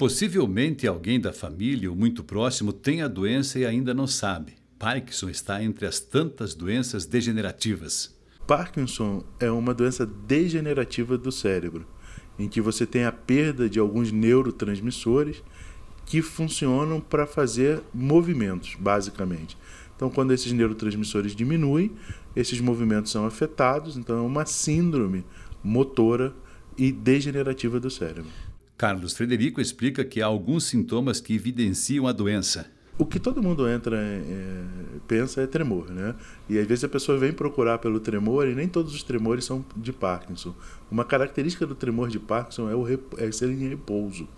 Possivelmente alguém da família ou muito próximo tem a doença e ainda não sabe. Parkinson está entre as tantas doenças degenerativas. Parkinson é uma doença degenerativa do cérebro, em que você tem a perda de alguns neurotransmissores que funcionam para fazer movimentos, basicamente. Então, quando esses neurotransmissores diminuem, esses movimentos são afetados, então é uma síndrome motora e degenerativa do cérebro. Carlos Frederico explica que há alguns sintomas que evidenciam a doença. O que todo mundo entra é, é, pensa é tremor, né? E às vezes a pessoa vem procurar pelo tremor e nem todos os tremores são de Parkinson. Uma característica do tremor de Parkinson é, o é ser em repouso.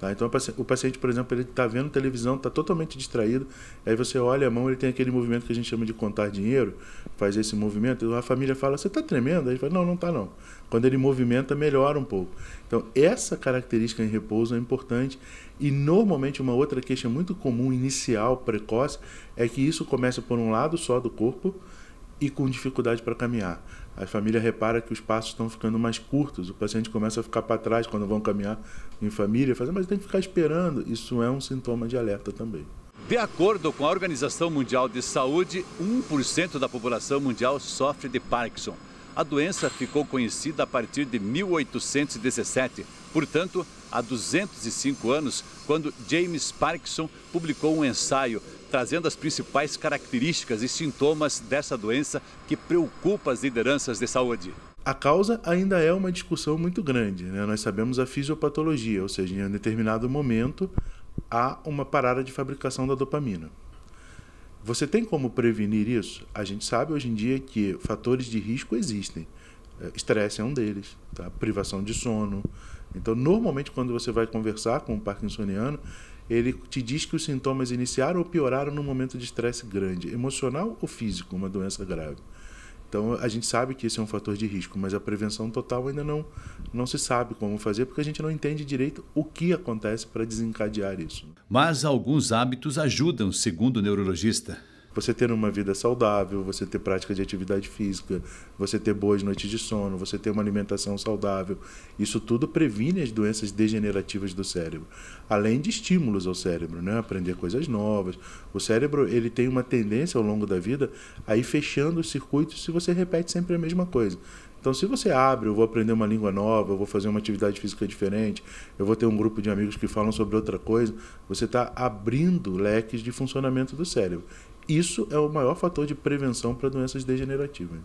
Tá? Então o paciente, por exemplo, ele está vendo televisão, está totalmente distraído, aí você olha a mão, ele tem aquele movimento que a gente chama de contar dinheiro, faz esse movimento, a família fala, você está tremendo? Aí ele fala, não, não está não. Quando ele movimenta, melhora um pouco. Então essa característica em repouso é importante e normalmente uma outra queixa muito comum inicial inicial, precoce, é que isso começa por um lado só do corpo e com dificuldade para caminhar. A família repara que os passos estão ficando mais curtos, o paciente começa a ficar para trás quando vão caminhar em família, fazendo, assim, mas tem que ficar esperando. Isso é um sintoma de alerta também. De acordo com a Organização Mundial de Saúde, 1% da população mundial sofre de Parkinson. A doença ficou conhecida a partir de 1817, portanto, há 205 anos, quando James Parkinson publicou um ensaio trazendo as principais características e sintomas dessa doença que preocupa as lideranças de saúde. A causa ainda é uma discussão muito grande. Né? Nós sabemos a fisiopatologia, ou seja, em um determinado momento há uma parada de fabricação da dopamina. Você tem como prevenir isso? A gente sabe hoje em dia que fatores de risco existem. É, estresse é um deles, tá? privação de sono. Então, normalmente, quando você vai conversar com um parkinsoniano, ele te diz que os sintomas iniciaram ou pioraram num momento de estresse grande, emocional ou físico, uma doença grave. Então a gente sabe que isso é um fator de risco, mas a prevenção total ainda não, não se sabe como fazer, porque a gente não entende direito o que acontece para desencadear isso. Mas alguns hábitos ajudam, segundo o neurologista você ter uma vida saudável, você ter prática de atividade física, você ter boas noites de sono, você ter uma alimentação saudável. Isso tudo previne as doenças degenerativas do cérebro, além de estímulos ao cérebro, né? Aprender coisas novas. O cérebro, ele tem uma tendência ao longo da vida a ir fechando os circuitos se você repete sempre a mesma coisa. Então, se você abre, eu vou aprender uma língua nova, eu vou fazer uma atividade física diferente, eu vou ter um grupo de amigos que falam sobre outra coisa, você está abrindo leques de funcionamento do cérebro. Isso é o maior fator de prevenção para doenças degenerativas.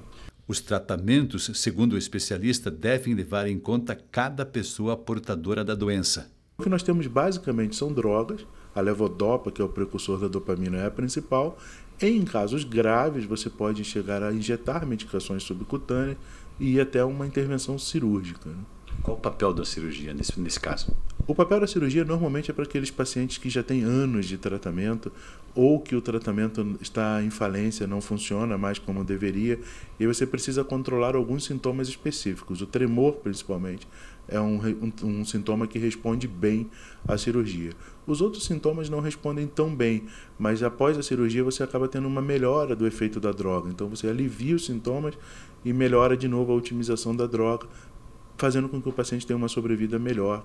Os tratamentos, segundo o especialista, devem levar em conta cada pessoa portadora da doença. O que nós temos basicamente são drogas a levodopa, que é o precursor da dopamina, é a principal. Em casos graves, você pode chegar a injetar medicações subcutâneas e até uma intervenção cirúrgica. Né? Qual o papel da cirurgia nesse, nesse caso? O papel da cirurgia normalmente é para aqueles pacientes que já têm anos de tratamento ou que o tratamento está em falência, não funciona mais como deveria, e você precisa controlar alguns sintomas específicos. O tremor, principalmente, é um, um, um sintoma que responde bem à cirurgia. Os outros sintomas não respondem tão bem, mas após a cirurgia você acaba tendo uma melhora do efeito da droga. Então você alivia os sintomas e melhora de novo a otimização da droga, fazendo com que o paciente tenha uma sobrevida melhor.